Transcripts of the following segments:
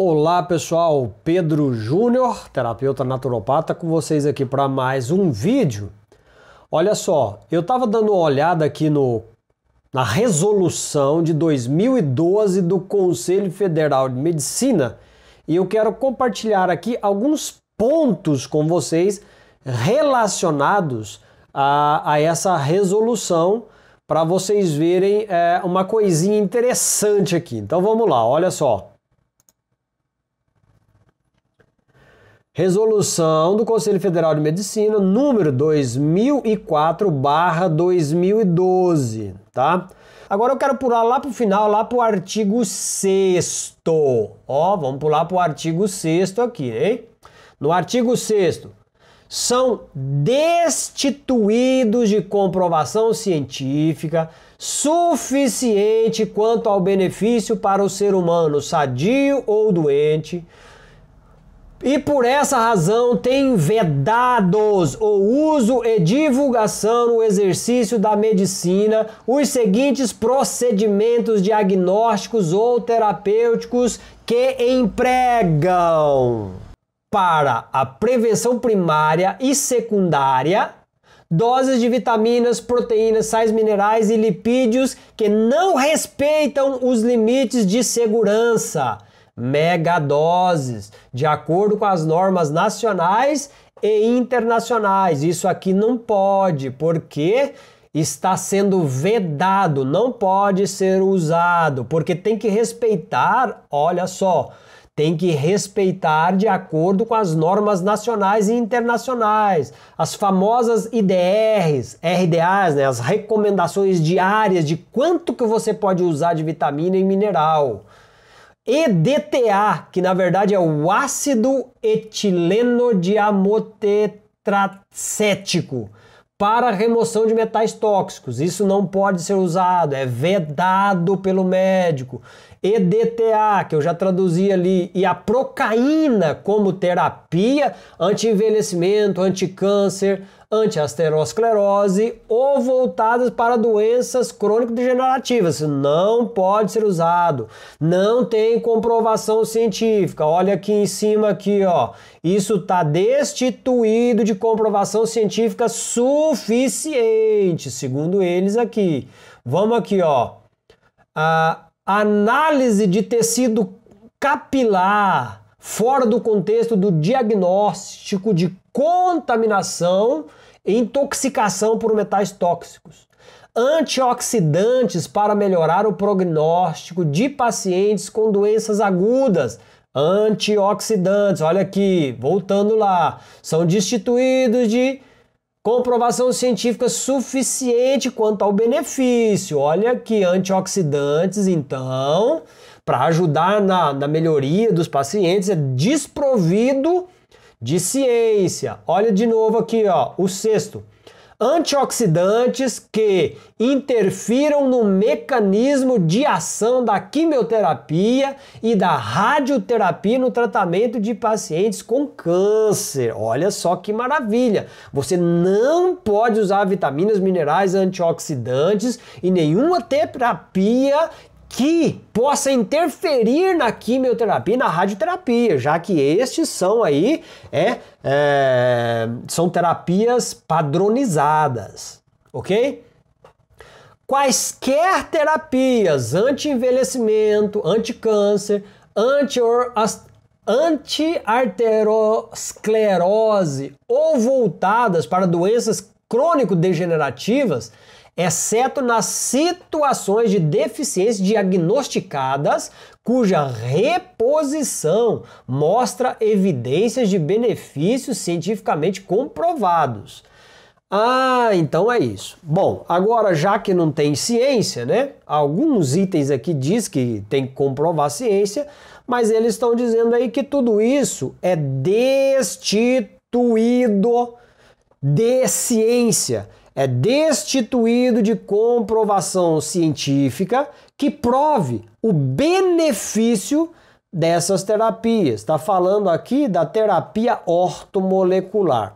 Olá pessoal, Pedro Júnior, terapeuta naturopata, com vocês aqui para mais um vídeo. Olha só, eu estava dando uma olhada aqui no, na resolução de 2012 do Conselho Federal de Medicina e eu quero compartilhar aqui alguns pontos com vocês relacionados a, a essa resolução para vocês verem é, uma coisinha interessante aqui. Então vamos lá, olha só. Resolução do Conselho Federal de Medicina número 2004/2012, tá? Agora eu quero pular lá pro final, lá pro artigo 6 Ó, vamos pular pro artigo 6 aqui, hein? No artigo 6 são destituídos de comprovação científica suficiente quanto ao benefício para o ser humano sadio ou doente e por essa razão tem vedados o uso e divulgação no exercício da medicina os seguintes procedimentos diagnósticos ou terapêuticos que empregam para a prevenção primária e secundária doses de vitaminas, proteínas, sais minerais e lipídios que não respeitam os limites de segurança megadoses, de acordo com as normas nacionais e internacionais. Isso aqui não pode, porque está sendo vedado, não pode ser usado, porque tem que respeitar, olha só, tem que respeitar de acordo com as normas nacionais e internacionais, as famosas IDRs, RDAs, né, as recomendações diárias de quanto que você pode usar de vitamina e mineral. EDTA, que na verdade é o ácido etileno-diamotetracético, para remoção de metais tóxicos. Isso não pode ser usado, é vedado pelo médico. EDTA, que eu já traduzi ali, e a procaína como terapia anti-envelhecimento, anti-câncer, anti-asterosclerose ou voltadas para doenças crônico-degenerativas. Não pode ser usado. Não tem comprovação científica. Olha aqui em cima aqui, ó. Isso está destituído de comprovação científica suficiente, segundo eles aqui. Vamos aqui, ó. A ah, análise de tecido capilar fora do contexto do diagnóstico de contaminação e intoxicação por metais tóxicos. Antioxidantes para melhorar o prognóstico de pacientes com doenças agudas. Antioxidantes, olha aqui, voltando lá, são destituídos de Comprovação científica suficiente quanto ao benefício. Olha que antioxidantes, então, para ajudar na, na melhoria dos pacientes, é desprovido de ciência. Olha de novo aqui, ó, o sexto antioxidantes que interfiram no mecanismo de ação da quimioterapia e da radioterapia no tratamento de pacientes com câncer. Olha só que maravilha! Você não pode usar vitaminas, minerais, antioxidantes e nenhuma terapia que possa interferir na quimioterapia e na radioterapia, já que estes são aí é, é, são terapias padronizadas, ok? Quaisquer terapias anti-envelhecimento, anti-câncer, anti arterosclerose anti ou voltadas para doenças crônico-degenerativas exceto nas situações de deficiência diagnosticadas cuja reposição mostra evidências de benefícios cientificamente comprovados. Ah, então é isso. Bom, agora já que não tem ciência, né? Alguns itens aqui diz que tem que comprovar ciência, mas eles estão dizendo aí que tudo isso é destituído de ciência é destituído de comprovação científica que prove o benefício dessas terapias. Está falando aqui da terapia ortomolecular.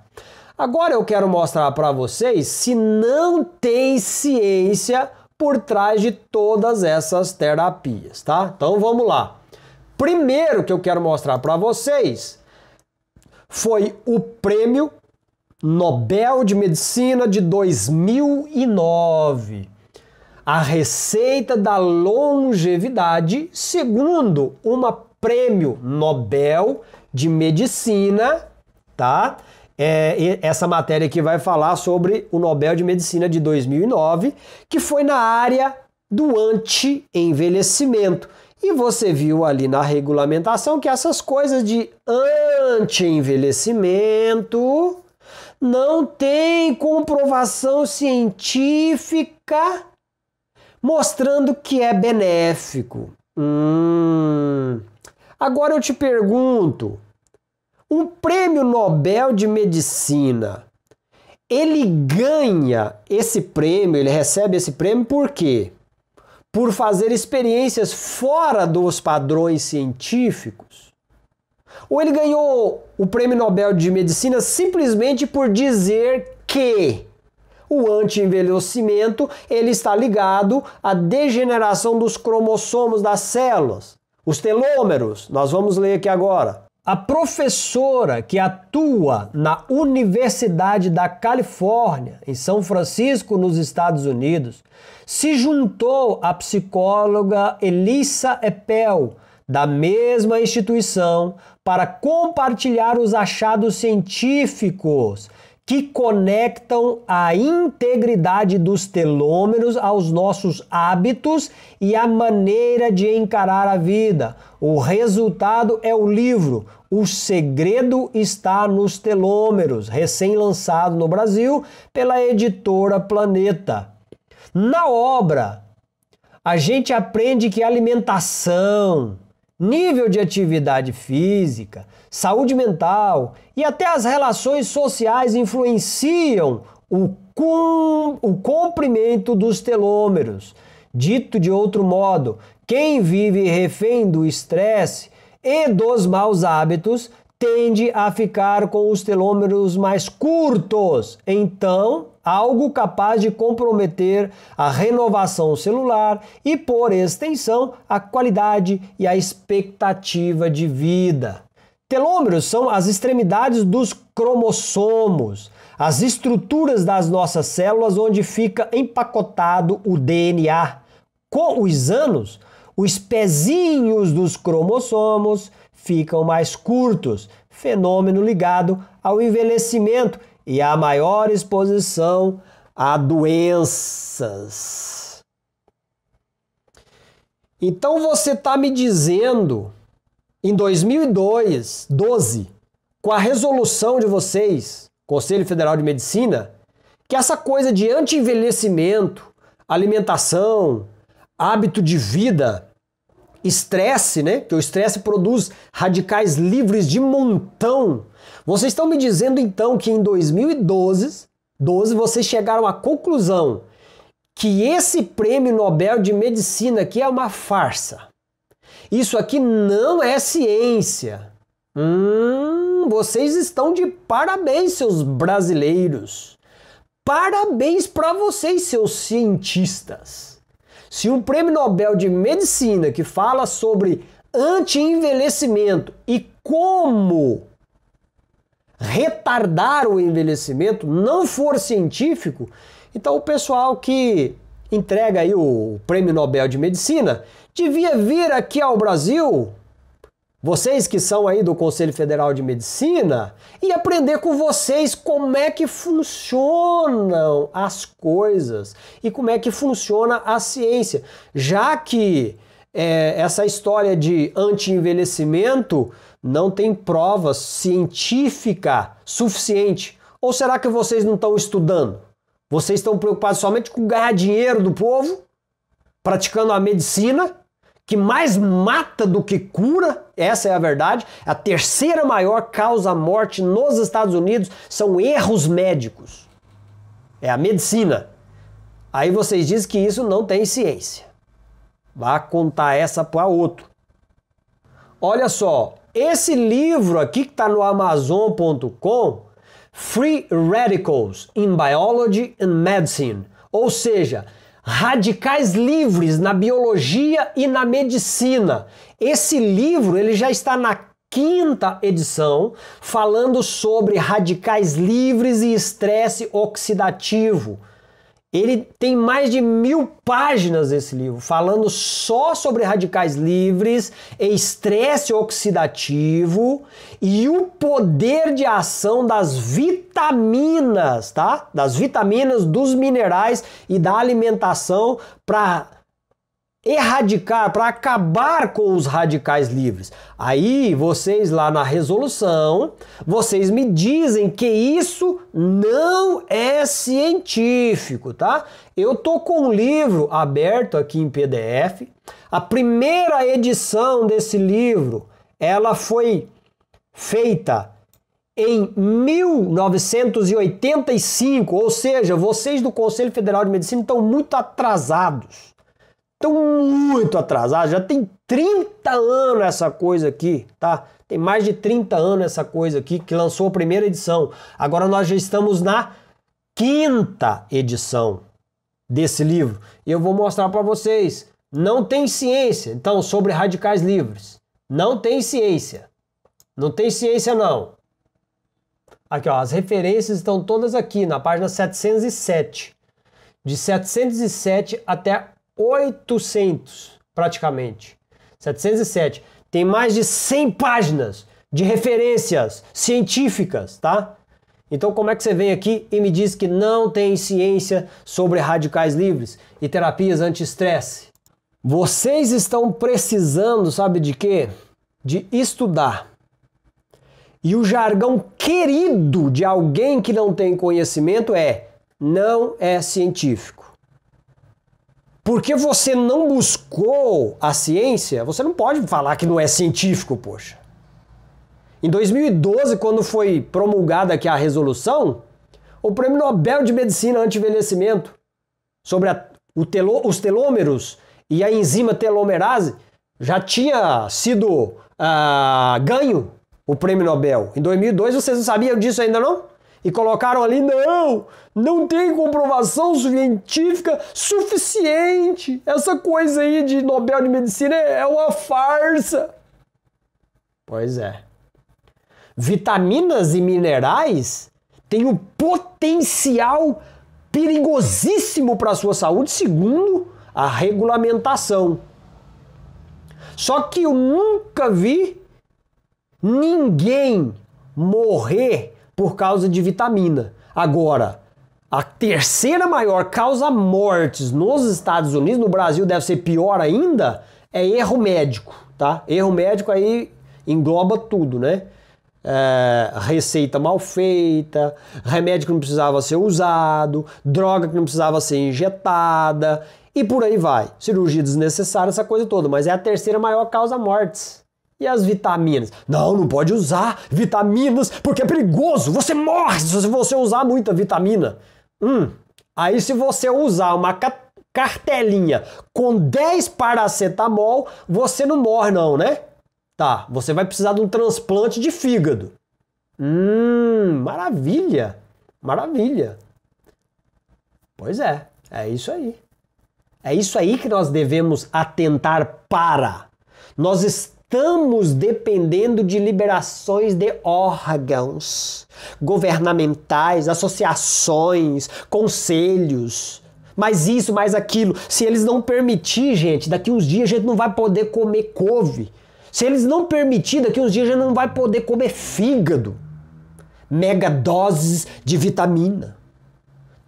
Agora eu quero mostrar para vocês se não tem ciência por trás de todas essas terapias, tá? Então vamos lá. Primeiro que eu quero mostrar para vocês foi o prêmio Nobel de Medicina de 2009. A receita da longevidade, segundo uma prêmio Nobel de Medicina, tá? É, essa matéria aqui vai falar sobre o Nobel de Medicina de 2009, que foi na área do anti-envelhecimento. E você viu ali na regulamentação que essas coisas de anti-envelhecimento não tem comprovação científica mostrando que é benéfico. Hum. Agora eu te pergunto, um prêmio Nobel de Medicina, ele ganha esse prêmio, ele recebe esse prêmio por quê? Por fazer experiências fora dos padrões científicos? Ou ele ganhou o prêmio Nobel de Medicina simplesmente por dizer que o anti-envelhecimento ele está ligado à degeneração dos cromossomos das células, os telômeros. Nós vamos ler aqui agora. A professora que atua na Universidade da Califórnia, em São Francisco, nos Estados Unidos, se juntou à psicóloga Elissa Eppel da mesma instituição para compartilhar os achados científicos que conectam a integridade dos telômeros aos nossos hábitos e a maneira de encarar a vida. O resultado é o livro O Segredo Está nos Telômeros, recém-lançado no Brasil pela editora Planeta. Na obra, a gente aprende que alimentação, nível de atividade física, saúde mental e até as relações sociais influenciam o, cum, o comprimento dos telômeros. Dito de outro modo, quem vive refém do estresse e dos maus hábitos tende a ficar com os telômeros mais curtos. Então, algo capaz de comprometer a renovação celular e, por extensão, a qualidade e a expectativa de vida. Telômeros são as extremidades dos cromossomos, as estruturas das nossas células onde fica empacotado o DNA. Com os anos, os pezinhos dos cromossomos ficam mais curtos, fenômeno ligado ao envelhecimento e a maior exposição a doenças. Então você está me dizendo, em 2002, 12, com a resolução de vocês, Conselho Federal de Medicina, que essa coisa de anti-envelhecimento, alimentação, hábito de vida, estresse, né? Que o estresse produz radicais livres de montão vocês estão me dizendo então que em 2012 12, vocês chegaram à conclusão que esse prêmio Nobel de Medicina aqui é uma farsa. Isso aqui não é ciência. Hum, vocês estão de parabéns, seus brasileiros. Parabéns para vocês, seus cientistas. Se um prêmio Nobel de Medicina que fala sobre anti-envelhecimento e como retardar o envelhecimento não for científico, então o pessoal que entrega aí o Prêmio Nobel de Medicina devia vir aqui ao Brasil, vocês que são aí do Conselho Federal de Medicina, e aprender com vocês como é que funcionam as coisas e como é que funciona a ciência, já que é, essa história de anti-envelhecimento não tem prova científica suficiente. Ou será que vocês não estão estudando? Vocês estão preocupados somente com ganhar dinheiro do povo, praticando a medicina, que mais mata do que cura, essa é a verdade. A terceira maior causa morte nos Estados Unidos são erros médicos. É a medicina. Aí vocês dizem que isso não tem ciência. Vá contar essa para outro. Olha só, esse livro aqui que está no Amazon.com, Free Radicals in Biology and Medicine, ou seja, radicais livres na biologia e na medicina. Esse livro ele já está na quinta edição, falando sobre radicais livres e estresse oxidativo. Ele tem mais de mil páginas esse livro, falando só sobre radicais livres, estresse oxidativo e o poder de ação das vitaminas, tá? Das vitaminas, dos minerais e da alimentação para erradicar, para acabar com os radicais livres. Aí vocês lá na resolução, vocês me dizem que isso não é científico, tá? Eu tô com um livro aberto aqui em PDF. A primeira edição desse livro, ela foi feita em 1985, ou seja, vocês do Conselho Federal de Medicina estão muito atrasados estão muito atrasados, já tem 30 anos essa coisa aqui, tá? Tem mais de 30 anos essa coisa aqui que lançou a primeira edição. Agora nós já estamos na quinta edição desse livro. E eu vou mostrar para vocês. Não tem ciência, então, sobre radicais livres. Não tem ciência. Não tem ciência, não. Aqui, ó, as referências estão todas aqui na página 707. De 707 até 800 praticamente. 707. Tem mais de 100 páginas de referências científicas, tá? Então, como é que você vem aqui e me diz que não tem ciência sobre radicais livres e terapias anti-estresse? Vocês estão precisando, sabe de quê? De estudar. E o jargão querido de alguém que não tem conhecimento é: não é científico. Porque você não buscou a ciência, você não pode falar que não é científico, poxa. Em 2012, quando foi promulgada aqui a resolução, o Prêmio Nobel de Medicina Anti-Envelhecimento sobre a, telô, os telômeros e a enzima telomerase já tinha sido uh, ganho o Prêmio Nobel. Em 2002, vocês não sabiam disso ainda não? e colocaram ali, não, não tem comprovação científica suficiente. Essa coisa aí de Nobel de Medicina é, é uma farsa. Pois é. Vitaminas e minerais têm um potencial perigosíssimo para a sua saúde, segundo a regulamentação. Só que eu nunca vi ninguém morrer por causa de vitamina. Agora, a terceira maior causa mortes nos Estados Unidos, no Brasil deve ser pior ainda, é erro médico, tá? Erro médico aí engloba tudo, né? É, receita mal feita, remédio que não precisava ser usado, droga que não precisava ser injetada e por aí vai. Cirurgia desnecessária, essa coisa toda, mas é a terceira maior causa mortes e as vitaminas? Não, não pode usar vitaminas porque é perigoso. Você morre se você usar muita vitamina. Hum, aí se você usar uma cartelinha com 10 paracetamol, você não morre não, né? Tá, você vai precisar de um transplante de fígado. Hum, maravilha. Maravilha. Pois é, é isso aí. É isso aí que nós devemos atentar para. Nós estamos dependendo de liberações de órgãos governamentais, associações, conselhos, mais isso, mais aquilo. Se eles não permitir, gente, daqui uns dias a gente não vai poder comer couve. Se eles não permitir, daqui uns dias a gente não vai poder comer fígado. Mega doses de vitamina.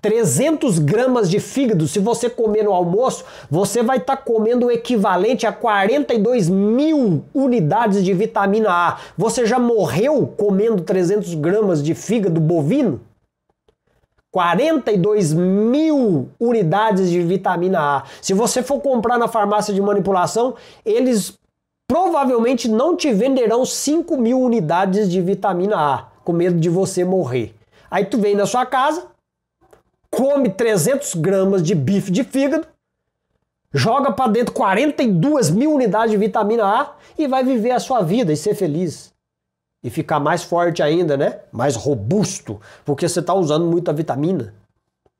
300 gramas de fígado, se você comer no almoço, você vai estar tá comendo o equivalente a 42 mil unidades de vitamina A. Você já morreu comendo 300 gramas de fígado bovino? 42 mil unidades de vitamina A. Se você for comprar na farmácia de manipulação, eles provavelmente não te venderão 5 mil unidades de vitamina A, com medo de você morrer. Aí tu vem na sua casa, come 300 gramas de bife de fígado, joga para dentro 42 mil unidades de vitamina A e vai viver a sua vida e ser feliz. E ficar mais forte ainda, né? Mais robusto, porque você está usando muita vitamina.